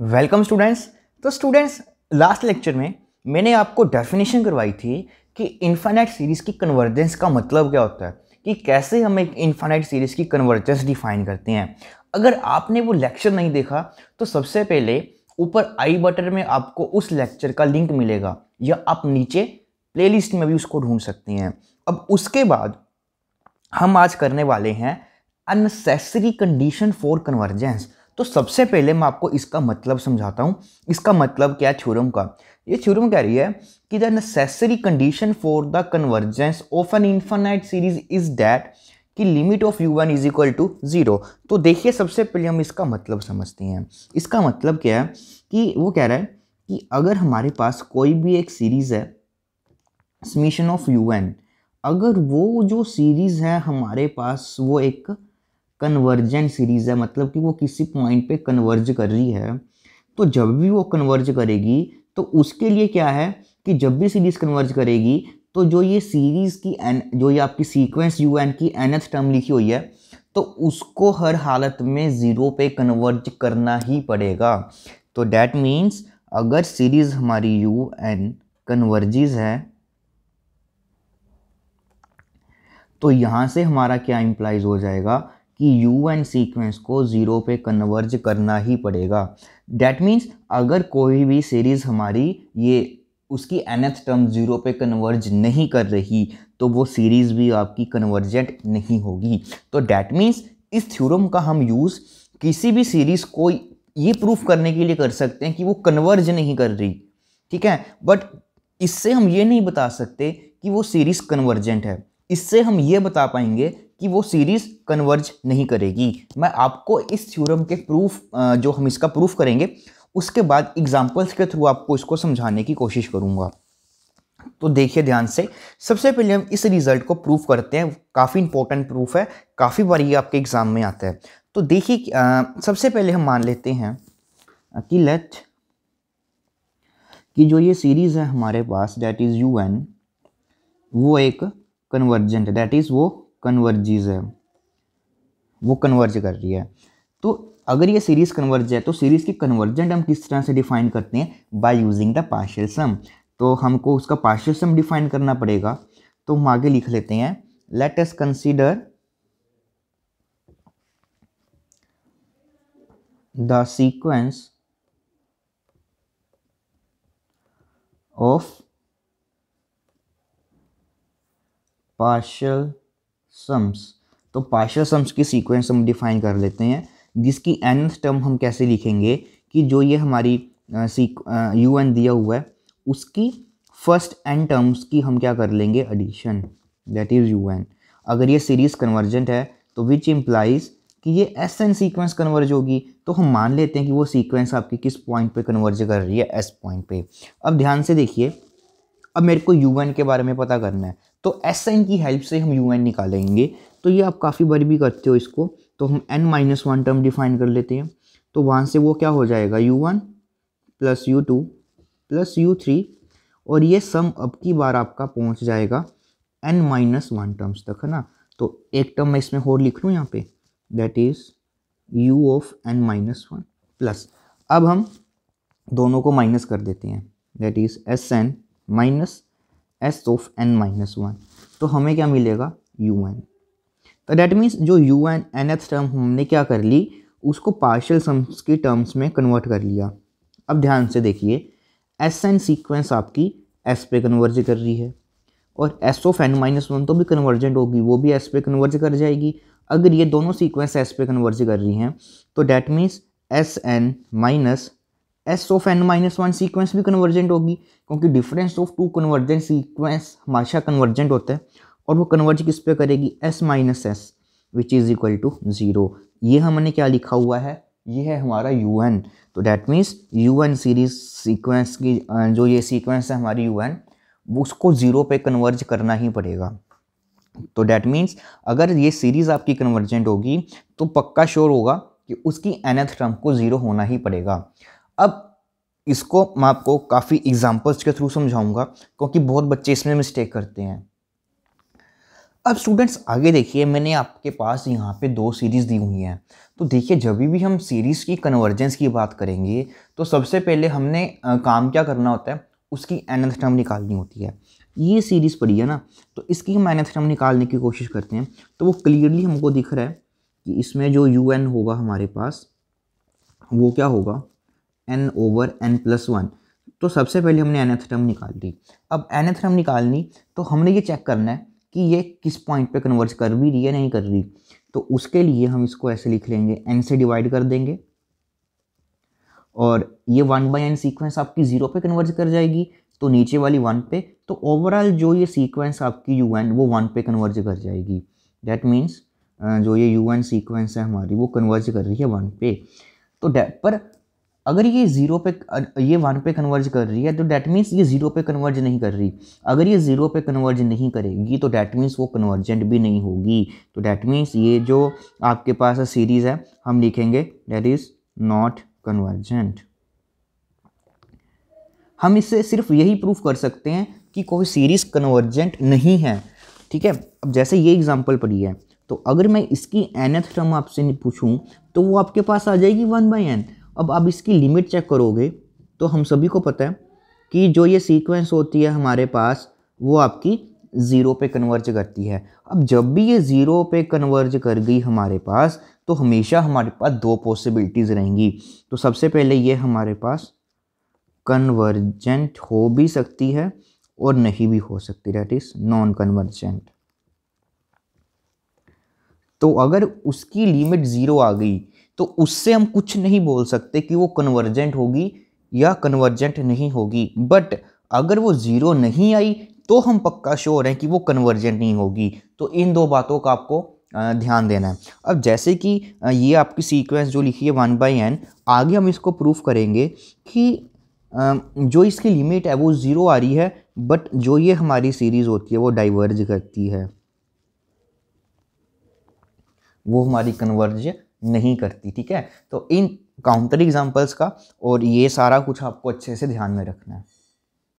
welcome students तो students last lecture में मैंने आपको डेफिनेशन करवाई थी कि इन्फाइनाइट सीरीज़ की कन्वर्जेंस का मतलब क्या होता है कि कैसे हम एक इन्फाइनाइट सीरीज़ की कन्वर्जेंस डिफाइन करते हैं अगर आपने वो लेक्चर नहीं देखा तो सबसे पहले ऊपर आई बटन में आपको उस लेक्चर का लिंक मिलेगा या आप नीचे प्ले में भी उसको ढूंढ सकते हैं अब उसके बाद हम आज करने वाले हैं अनसेसरी कंडीशन फॉर कन्वर्जेंस तो सबसे पहले मैं आपको इसका मतलब समझाता हूँ इसका मतलब क्या है थ्योरम का ये थ्योरम कह रही है कि the necessary condition for the convergence of an infinite series is that कि limit of u one is equal to zero तो देखिए सबसे पहले हम इसका मतलब समझते हैं इसका मतलब क्या है कि वो कह रहा है कि अगर हमारे पास कोई भी एक सीरीज़ है समीशन ऑफ यू एन अगर वो जो सीरीज़ है हमारे पास वो एक कन्वर्जेंट सीरीज़ है मतलब कि वो किसी पॉइंट पे कन्वर्ज कर रही है तो जब भी वो कन्वर्ज करेगी तो उसके लिए क्या है कि जब भी सीरीज़ कन्वर्ज करेगी तो जो ये सीरीज़ की एन जो ये आपकी सीक्वेंस यू एन की एथ टर्म लिखी हुई है तो उसको हर हालत में ज़ीरो पे कन्वर्ज करना ही पड़ेगा तो डैट मीन्स अगर सीरीज़ हमारी यू एन कन्वर्जिज है तो यहाँ से हमारा क्या इम्प्लाइज हो जाएगा कि यू एन सीक्वेंस को ज़ीरो पे कन्वर्ज करना ही पड़ेगा डैट मीन्स अगर कोई भी सीरीज़ हमारी ये उसकी एनथ टर्म ज़ीरो पे कन्वर्ज नहीं कर रही तो वो सीरीज़ भी आपकी कन्वर्जेंट नहीं होगी तो डैट मीन्स इस थ्योरम का हम यूज़ किसी भी सीरीज़ को ये प्रूफ करने के लिए कर सकते हैं कि वो कन्वर्ज नहीं कर रही ठीक है बट इससे हम ये नहीं बता सकते कि वो सीरीज़ कन्वर्जेंट है इससे हम ये बता पाएंगे कि वो सीरीज़ कन्वर्ज नहीं करेगी मैं आपको इस थ्योरम के प्रूफ जो हम इसका प्रूफ करेंगे उसके बाद एग्जाम्पल्स के थ्रू आपको इसको समझाने की कोशिश करूंगा तो देखिए ध्यान से सबसे पहले हम इस रिज़ल्ट को प्रूफ करते हैं काफ़ी इंपॉर्टेंट प्रूफ है काफ़ी बार ये आपके एग्ज़ाम में आता है तो देखिए सबसे पहले हम मान लेते हैं कि लेट कि जो ये सीरीज़ है हमारे पास डैट इज़ यू एन वो एक कन्वर्जेंट डैट इज़ वो कन्वर्जिज है वो कन्वर्ज कर रही है तो अगर ये सीरीज कन्वर्ज है तो सीरीज की कन्वर्जेंट हम किस तरह से डिफाइन करते हैं by using the partial sum तो हमको उसका पार्शियल सम डिफाइन करना पड़ेगा तो हम आगे लिख लेते हैं let's consider the sequence of partial sums तो पार्शियल सम्स की सीक्वेंस हम डिफाइन कर लेते हैं जिसकी एन टर्म हम कैसे लिखेंगे कि जो ये हमारी यू एन दिया हुआ है उसकी फर्स्ट एन टर्म्स की हम क्या कर लेंगे addition that is u n अगर ये सीरीज़ कन्वर्जेंट है तो विच इम्प्लाइज़ कि ये एस एन सीक्वेंस कन्वर्ज होगी तो हम मान लेते हैं कि वो सीक्वेंस आपकी किस पॉइंट पे कन्वर्ज कर रही है एस पॉइंट पे अब ध्यान से देखिए अब मेरे को यू एन के बारे में पता करना है तो एस एन की हेल्प से हम यू एन निकालेंगे तो ये आप काफ़ी बार भी करते हो इसको तो हम n minus one term define कर लेते हैं तो वहाँ से वो क्या हो जाएगा u one plus u two plus u three और ये सम अब की बार आपका पहुँच जाएगा एन माइनस वन टर्म्स तक है ना तो एक टर्म मैं इसमें और लिख लूँ यहाँ पे that is u of n minus one plus अब हम दोनों को माइनस कर देते हैं that is s n minus s of n minus one तो हमें क्या मिलेगा यू एन तो डैट मीन्स जो u n nth term हमने क्या कर ली उसको पार्शियल सम्स की टर्म्स में कन्वर्ट कर लिया अब ध्यान से देखिए एस एन सीक्वेंस आपकी एस पे कन्वर्ज कर रही है और s of n minus one तो भी कन्वर्जेंट होगी वो भी एस पे कन्वर्ज कर जाएगी अगर ये दोनों सीक्वेंस एस पे कन्वर्ज कर रही हैं तो that means s n minus s of n minus one sequence भी कन्वर्जेंट होगी क्योंकि difference of two convergent sequence हमेशा कन्वर्जेंट होता है और वो कन्वर्ज किस पे करेगी s minus s which is equal to zero ये हमने क्या लिखा हुआ है ये है हमारा यू एन तो that means u n series sequence की जो ये सीक्वेंस है हमारी यू एन उसको ज़ीरो पे कन्वर्ज करना ही पड़ेगा तो डैट मीन्स अगर ये सीरीज़ आपकी कन्वर्जेंट होगी तो पक्का श्योर होगा कि उसकी एनथ टर्म को ज़ीरो होना ही पड़ेगा अब इसको मैं आपको काफ़ी एग्जाम्पल्स के थ्रू समझाऊंगा क्योंकि बहुत बच्चे इसमें मिस्टेक करते हैं अब स्टूडेंट्स आगे देखिए मैंने आपके पास यहाँ पे दो सीरीज़ दी हुई हैं तो देखिए जब भी हम सीरीज़ की कन्वर्जेंस की बात करेंगे तो सबसे पहले हमने काम क्या करना होता है उसकी एनथ टर्म निकालनी होती है ये सीरीज़ पड़ी है ना तो इसकी हम एनथ टर्म निकालने की कोशिश करते हैं तो वो क्लियरली हमको दिख रहा है कि इसमें जो यू एन होगा हमारे पास वो क्या होगा n over n plus one तो सबसे पहले हमने एनथ टर्म निकाल दी अब एनथ टर्म निकालनी तो हमने ये चेक करना है कि ये किस पॉइंट पे कन्वर्ज कर भी रही है नहीं कर रही तो उसके लिए हम इसको ऐसे लिख लेंगे एन से डिवाइड कर देंगे और ये वन बाई एन सीक्वेंस आपकी ज़ीरो पे कन्वर्ज कर जाएगी तो नीचे वाली वन पे तो ओवरऑल जो ये सीक्वेंस आपकी यू एन वो वन पे कन्वर्ज कर जाएगी दैट मीन्स जो ये यू एन सीक्वेंस है हमारी वो कन्वर्ज कर रही है वन पे तो पर अगर ये ज़ीरो पे ये वन पे कन्वर्ज कर रही है तो डैट मीन्स ये ज़ीरो पे कन्वर्ज नहीं कर रही अगर ये ज़ीरो पे कन्वर्ज नहीं करेगी तो डैट मीन्स वो कन्वर्जेंट भी नहीं होगी तो डैट मीन्स ये जो आपके पास सीरीज़ है हम लिखेंगे डैट इज़ नॉट कन्वर्जेंट हम इससे सिर्फ यही प्रूफ कर सकते हैं कि कोई सीरीज़ कन्वर्जेंट नहीं है ठीक है अब जैसे ये एग्जाम्पल पड़ी है तो अगर मैं इसकी एनथ टर्म आपसे पूछूँ तो वो आपके पास आ जाएगी वन बाई एन अब आप इसकी लिमिट चेक करोगे तो हम सभी को पता है कि जो ये सीक्वेंस होती है हमारे पास वो आपकी ज़ीरो पे कन्वर्ज करती है अब जब भी ये ज़ीरो पे कन्वर्ज कर गई हमारे पास तो हमेशा हमारे पास दो पॉसिबिलिटीज़ रहेंगी तो सबसे पहले ये हमारे पास कन्वर्जेंट हो भी सकती है और नहीं भी हो सकती डेट इज़ नॉन कन्वर्जेंट तो अगर उसकी लिमिट ज़ीरो आ गई तो उससे हम कुछ नहीं बोल सकते कि वो कन्वर्जेंट होगी या कन्वर्जेंट नहीं होगी बट अगर वो ज़ीरो नहीं आई तो हम पक्का श्योर हैं कि वो कन्वर्जेंट नहीं होगी तो इन दो बातों का आपको ध्यान देना है अब जैसे कि ये आपकी सीक्वेंस जो लिखी है वन बाई एन आगे हम इसको प्रूफ करेंगे कि जो इसकी लिमिट है वो ज़ीरो आ रही है बट जो ये हमारी सीरीज़ होती है वो डाइवर्ज करती है वो हमारी कन्वर्ज नहीं करती ठीक है तो इन काउंटर एग्जाम्पल्स का और ये सारा कुछ आपको अच्छे से ध्यान में रखना है